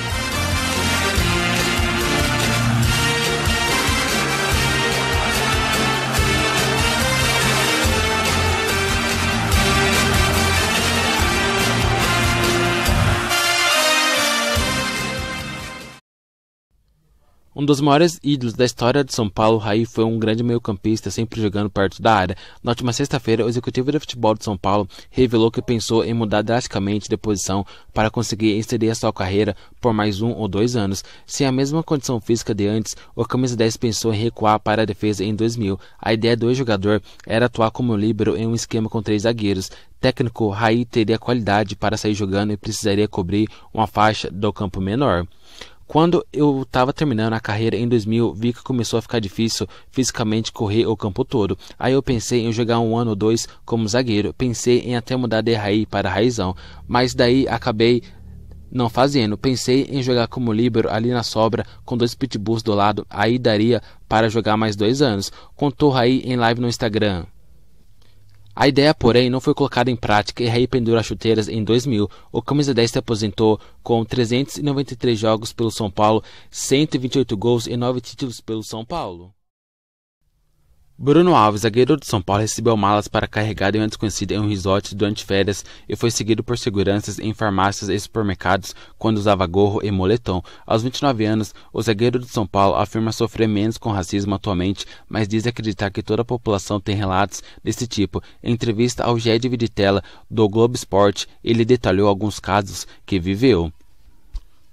Bye. Um dos maiores ídolos da história de São Paulo, Raí foi um grande meio-campista, sempre jogando perto da área. Na última sexta-feira, o executivo de futebol de São Paulo revelou que pensou em mudar drasticamente de posição para conseguir estender a sua carreira por mais um ou dois anos. Sem a mesma condição física de antes, o camisa 10 pensou em recuar para a defesa em 2000. A ideia do jogador era atuar como líbero em um esquema com três zagueiros. Técnico, Raí teria qualidade para sair jogando e precisaria cobrir uma faixa do campo menor. Quando eu estava terminando a carreira em 2000, vi que começou a ficar difícil fisicamente correr o campo todo. Aí eu pensei em jogar um ano ou dois como zagueiro, pensei em até mudar de raiz para raizão, mas daí acabei não fazendo. Pensei em jogar como líbero ali na sobra com dois pitbulls do lado, aí daria para jogar mais dois anos. Contou aí em live no Instagram. A ideia, porém, não foi colocada em prática e pendurou as chuteiras em 2000. O camisa 10 se aposentou com 393 jogos pelo São Paulo, 128 gols e 9 títulos pelo São Paulo. Bruno Alves, zagueiro do São Paulo, recebeu malas para carregar em uma desconhecida em um resort durante férias e foi seguido por seguranças em farmácias e supermercados quando usava gorro e moletom. Aos 29 anos, o zagueiro do São Paulo afirma sofrer menos com racismo atualmente, mas diz acreditar que toda a população tem relatos desse tipo. Em entrevista ao Ged Viditella, do Globo Esporte, ele detalhou alguns casos que viveu.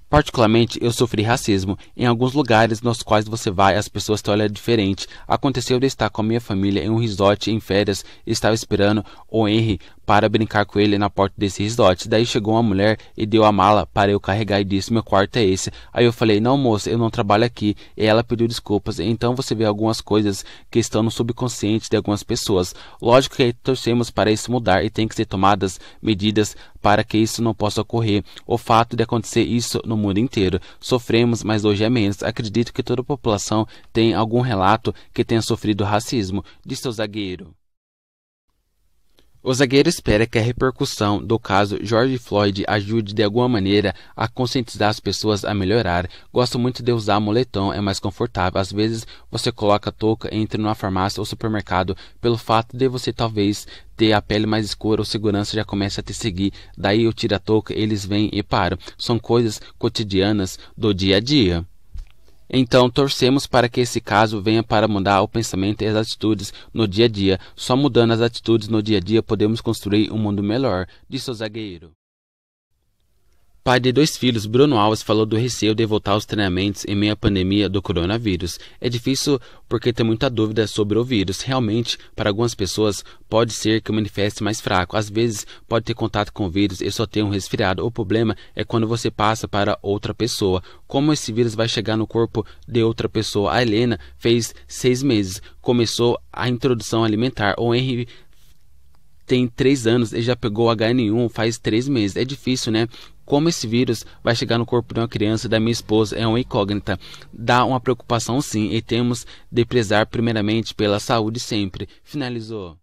Particularmente, eu sofri racismo. Em alguns lugares nos quais você vai, as pessoas te olham diferente. Aconteceu de estar com a minha família em um resort em férias, estava esperando o Henry para brincar com ele na porta desse resort. Daí chegou uma mulher e deu a mala para eu carregar e disse: Meu quarto é esse. Aí eu falei: Não, moça, eu não trabalho aqui. E ela pediu desculpas. Então você vê algumas coisas que estão no subconsciente de algumas pessoas. Lógico que torcemos para isso mudar e tem que ser tomadas medidas para que isso não possa ocorrer. O fato de acontecer isso no mundo inteiro. Sofremos, mas hoje é menos. Acredito que toda a população tem algum relato que tenha sofrido racismo, disse o zagueiro. O zagueiro espera que a repercussão do caso George Floyd ajude de alguma maneira a conscientizar as pessoas a melhorar. Gosto muito de usar moletom, é mais confortável. Às vezes você coloca touca, entra numa farmácia ou supermercado, pelo fato de você talvez ter a pele mais escura, o segurança já começa a te seguir. Daí eu tiro a touca, eles vêm e param. São coisas cotidianas do dia a dia. Então, torcemos para que esse caso venha para mudar o pensamento e as atitudes no dia a dia. Só mudando as atitudes no dia a dia podemos construir um mundo melhor, disse o zagueiro. Pai de dois filhos, Bruno Alves falou do receio de voltar aos treinamentos em meio à pandemia do coronavírus. É difícil porque tem muita dúvida sobre o vírus. Realmente, para algumas pessoas, pode ser que o manifeste mais fraco. Às vezes, pode ter contato com o vírus e só ter um resfriado. O problema é quando você passa para outra pessoa. Como esse vírus vai chegar no corpo de outra pessoa? A Helena fez seis meses, começou a introdução alimentar. O Henry tem três anos, ele já pegou HN1 faz três meses. É difícil, né? Como esse vírus vai chegar no corpo de uma criança e da minha esposa é uma incógnita. Dá uma preocupação sim e temos de prezar primeiramente pela saúde sempre. Finalizou.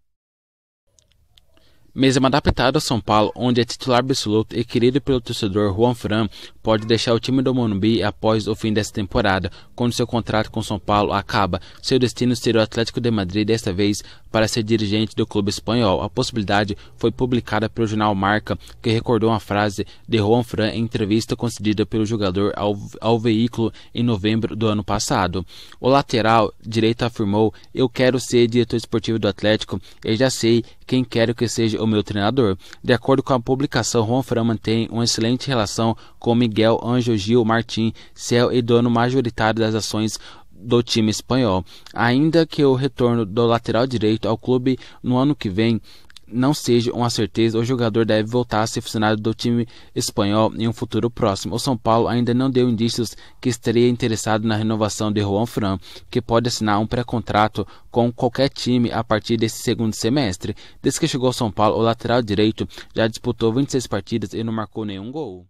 Mesmo adaptado a São Paulo, onde é titular absoluto e querido pelo torcedor Juan Fran, pode deixar o time do Morumbi após o fim desta temporada, quando seu contrato com São Paulo acaba. Seu destino será o Atlético de Madrid, desta vez para ser dirigente do clube espanhol. A possibilidade foi publicada pelo jornal Marca, que recordou uma frase de Juan Fran em entrevista concedida pelo jogador ao, ao veículo em novembro do ano passado. O lateral direito afirmou: Eu quero ser diretor esportivo do Atlético e já sei quem quero que seja o meu treinador. De acordo com a publicação, Juan Fran mantém uma excelente relação com Miguel Anjo Gil Martin, CEO e dono majoritário das ações do time espanhol. Ainda que o retorno do lateral direito ao clube no ano que vem não seja uma certeza, o jogador deve voltar a ser funcionário do time espanhol em um futuro próximo. O São Paulo ainda não deu indícios que estaria interessado na renovação de Juan Fran, que pode assinar um pré-contrato com qualquer time a partir desse segundo semestre. Desde que chegou ao São Paulo, o lateral direito já disputou 26 partidas e não marcou nenhum gol.